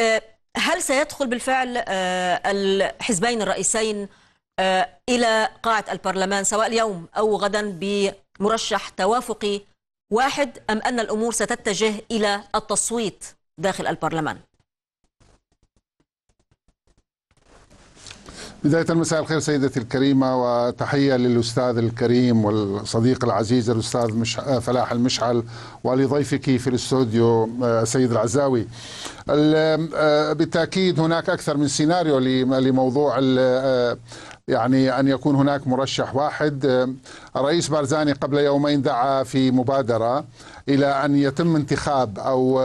آه، هل سيدخل بالفعل آه، الحزبين الرئيسين آه، إلى قاعة البرلمان سواء اليوم أو غدا بمرشح توافقي واحد أم أن الأمور ستتجه إلى التصويت داخل البرلمان؟ بداية مساء الخير سيدتي الكريمة وتحية للأستاذ الكريم والصديق العزيز الأستاذ مش... فلاح المشعل ولضيفك في الاستوديو السيد العزاوي آه، بالتاكيد هناك اكثر من سيناريو لموضوع آه، يعني ان يكون هناك مرشح واحد آه، الرئيس بارزاني قبل يومين دعا في مبادره الى ان يتم انتخاب او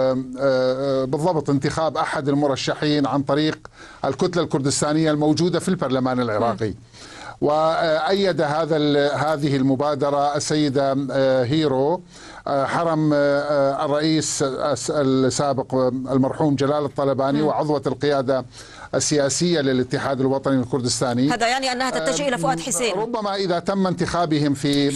بالضبط انتخاب احد المرشحين عن طريق الكتله الكردستانيه الموجوده في البرلمان العراقي م. نعم. وايد هذا هذه المبادره السيده آه، هيرو آه، حرم آه، الرئيس السابق المرحوم جلال الطلباني وعضوه القياده السياسية للاتحاد الوطني الكردستاني هذا يعني أنها تتجه إلى فؤاد حسين ربما إذا تم انتخابهم في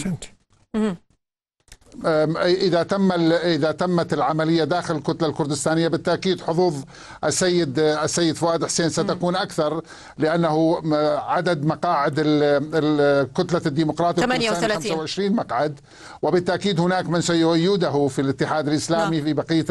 اذا تم اذا تمت العمليه داخل الكتله الكردستانيه بالتاكيد حظوظ السيد السيد فؤاد حسين ستكون اكثر لانه عدد مقاعد الكتله الديمقراطيه 38 25 مقعد وبالتاكيد هناك من سيؤيده في الاتحاد الاسلامي نعم. في بقيه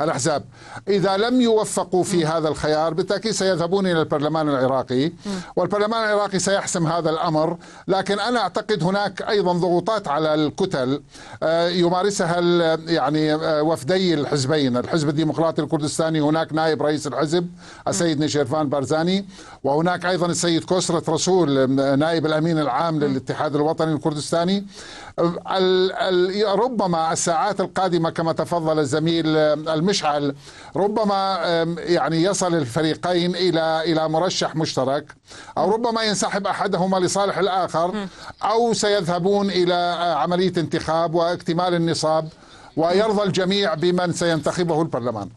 الاحزاب اذا لم يوفقوا في هذا الخيار بالتاكيد سيذهبون الى البرلمان العراقي والبرلمان العراقي سيحسم هذا الامر لكن انا اعتقد هناك ايضا ضغوطات على الكتل آه، يمارسها يعني آه، وفدي الحزبين الحزب الديمقراطي الكردستاني هناك نائب رئيس الحزب السيد نيشيرفان بارزاني وهناك أيضا السيد كسرة رسول آه، نائب الأمين العام للاتحاد الوطني الكردستاني ربما الساعات القادمة كما تفضل الزميل المشعل ربما يعني يصل الفريقين إلى إلى مرشح مشترك أو ربما ينسحب أحدهما لصالح الآخر أو سيذهبون إلى عملية انتخاب و اكتمال النصاب ويرضى الجميع بمن سينتخبه البرلمان